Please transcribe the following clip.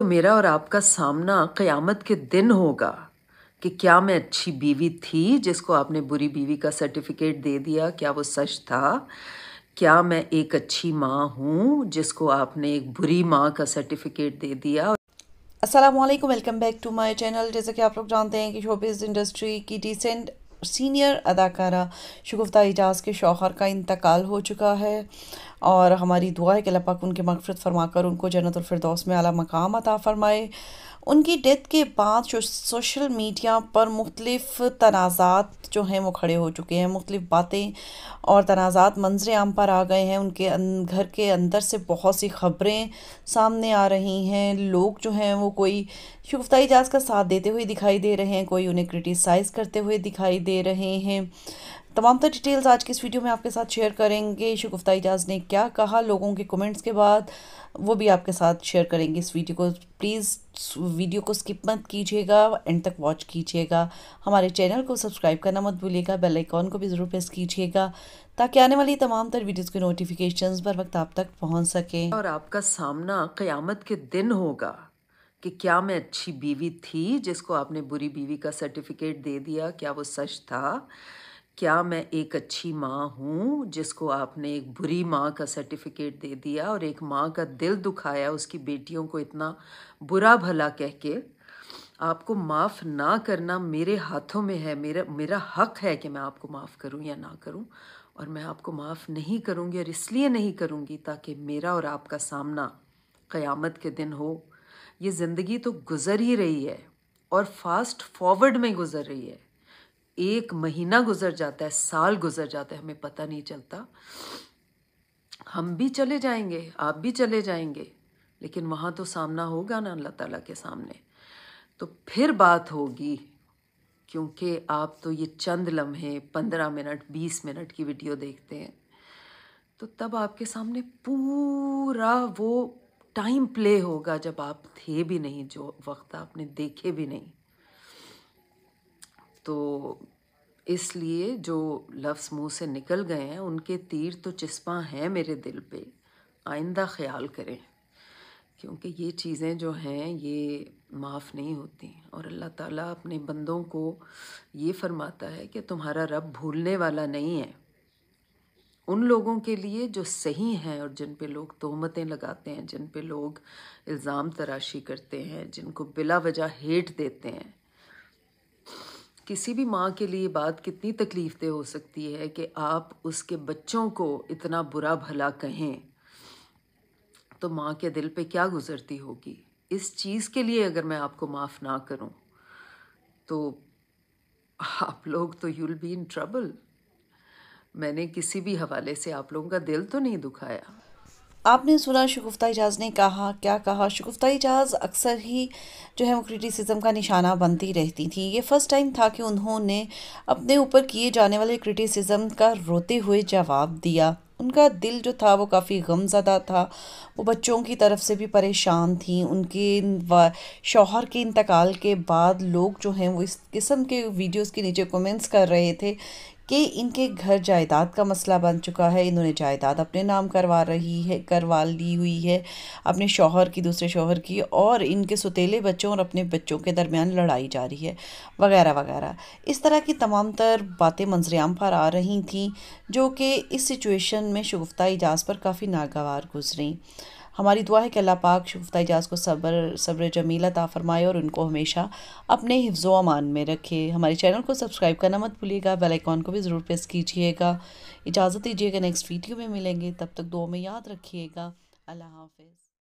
तो मेरा और आपका सामना क़यामत के दिन होगा कि क्या मैं अच्छी बीवी थी जिसको आपने बुरी बीवी का सर्टिफिकेट दे दिया क्या वो सच था क्या मैं एक अच्छी माँ हूँ जिसको आपने एक बुरी माँ का सर्टिफिकेट दे दिया असलम welcome back to my channel जैसे कि आप लोग जानते हैं कि शोबिस इंडस्ट्री की डिसेंट सीनियर अदाकारा शगुफ्ता एजाज के शौहर का इंतकाल हो चुका है और हमारी दुआ है कि लपक उनके मगफरत फरमा कर उनको जन्नतफरदौस में अला मकाम अता फ़रमाए उनकी डेथ के बाद जो सोशल मीडिया पर मुख्तलिफ तनाज़ात जो हैं वो खड़े हो चुके हैं मुख्तलिफ बातें और तनाज़ात मंजर आम पर आ गए हैं उनके अं-, घर के अंदर से बहुत सी खबरें सामने आ रही हैं लोग जो हैं वो कोई शुगफ्ता एजाज का साथ देते हुए दिखाई दे रहे हैं कोई उन्हें क्रिटिसाइज़ करते हुए दिखाई दे रहे हैं तमाम तर डिटेल्स आज की इस वीडियो में आपके साथ शेयर करेंगे शुगुफ्ता एजाज ने क्या कहा लोगों के कमेंट्स के बाद वो भी आपके साथ शेयर करेंगे इस वीडियो को प्लीज़ वीडियो को स्किप मत कीजिएगा एंड तक वॉच कीजिएगा हमारे चैनल को सब्सक्राइब करना मत भूलिएगा बेल आइकॉन को भी ज़रूर प्रेस कीजिएगा ताकि आने वाली तमाम तर वीडियोज़ के नोटिफिकेशन बर वक्त आप तक पहुँच सकें और आपका सामना क़्यामत के दिन होगा कि क्या मैं अच्छी बीवी थी जिसको आपने बुरी बीवी का सर्टिफिकेट दे दिया क्या वो सच था क्या मैं एक अच्छी माँ हूँ जिसको आपने एक बुरी माँ का सर्टिफिकेट दे दिया और एक माँ का दिल दुखाया उसकी बेटियों को इतना बुरा भला कह के आपको माफ़ ना करना मेरे हाथों में है मेरा मेरा हक है कि मैं आपको माफ़ करूं या ना करूं और मैं आपको माफ़ नहीं करूंगी और इसलिए नहीं करूंगी ताकि मेरा और आपका सामना क़यामत के दिन हो ये ज़िंदगी तो गुज़र ही रही है और फास्ट फॉरवर्ड में गुज़र रही है एक महीना गुजर जाता है साल गुजर जाता है हमें पता नहीं चलता हम भी चले जाएंगे आप भी चले जाएंगे लेकिन वहाँ तो सामना होगा ना अल्लाह ताला के सामने तो फिर बात होगी क्योंकि आप तो ये चंद लम्हे पंद्रह मिनट बीस मिनट की वीडियो देखते हैं तो तब आपके सामने पूरा वो टाइम प्ले होगा जब आप थे भी नहीं जो वक्त आपने देखे भी नहीं तो इसलिए जो लफ्स मुंह से निकल गए हैं उनके तीर तो चस्पा हैं मेरे दिल पे आइंदा ख्याल करें क्योंकि ये चीज़ें जो हैं ये माफ़ नहीं होती और अल्लाह ताला अपने बंदों को ये फरमाता है कि तुम्हारा रब भूलने वाला नहीं है उन लोगों के लिए जो सही हैं और जिन पे लोग तोहमतें लगाते हैं जिन पे लोग इल्ज़ाम तराशी करते हैं जिनको बिला वजह हेट देते हैं किसी भी माँ के लिए बात कितनी तकलीफ दे हो सकती है कि आप उसके बच्चों को इतना बुरा भला कहें तो माँ के दिल पे क्या गुजरती होगी इस चीज़ के लिए अगर मैं आपको माफ़ ना करूँ तो आप लोग तो यूल बी इन ट्रबल मैंने किसी भी हवाले से आप लोगों का दिल तो नहीं दुखाया आपने सुना शगुफ्ता एजाज ने कहा क्या कहा शगुफ्ता एजाज अक्सर ही जो है वो क्रिटिसिज्म का निशाना बनती रहती थी ये फ़र्स्ट टाइम था कि उन्होंने अपने ऊपर किए जाने वाले क्रिटिसिज्म का रोते हुए जवाब दिया उनका दिल जो था वो काफ़ी गमज़दा था वो बच्चों की तरफ से भी परेशान थी उनके शौहर के इंतकाल के बाद लोग जो हैं वो इस किस्म के वीडियोस के नीचे कमेंट्स कर रहे थे कि इनके घर जायदाद का मसला बन चुका है इन्होंने जायदाद अपने नाम करवा रही है करवा ली हुई है अपने शोहर की दूसरे शोहर की और इनके सुतीले बच्चों और अपने बच्चों के दरमियान लड़ाई जारी है वगैरह वगैरह इस तरह की तमाम तर बातें मंजरियाम पर आ रही थी जो कि इस सिचुएशन में शगुफ्ता एजाज पर काफ़ी नागवार गुजरें हमारी दुआ है कि अल्लाह पाक शुफ्ता एजाज़ को सब्र सब्र जमीला ता फरमाए और उनको हमेशा अपने हिफ्जो अमान में रखे हमारे चैनल को सब्सक्राइब करना मत भूलिएगा बेल आइकॉन को भी ज़रूर प्रेस कीजिएगा इजाज़त दीजिएगा नेक्स्ट वीडियो में मिलेंगे तब तक दो में याद रखिएगा अल्लाह हाफिज़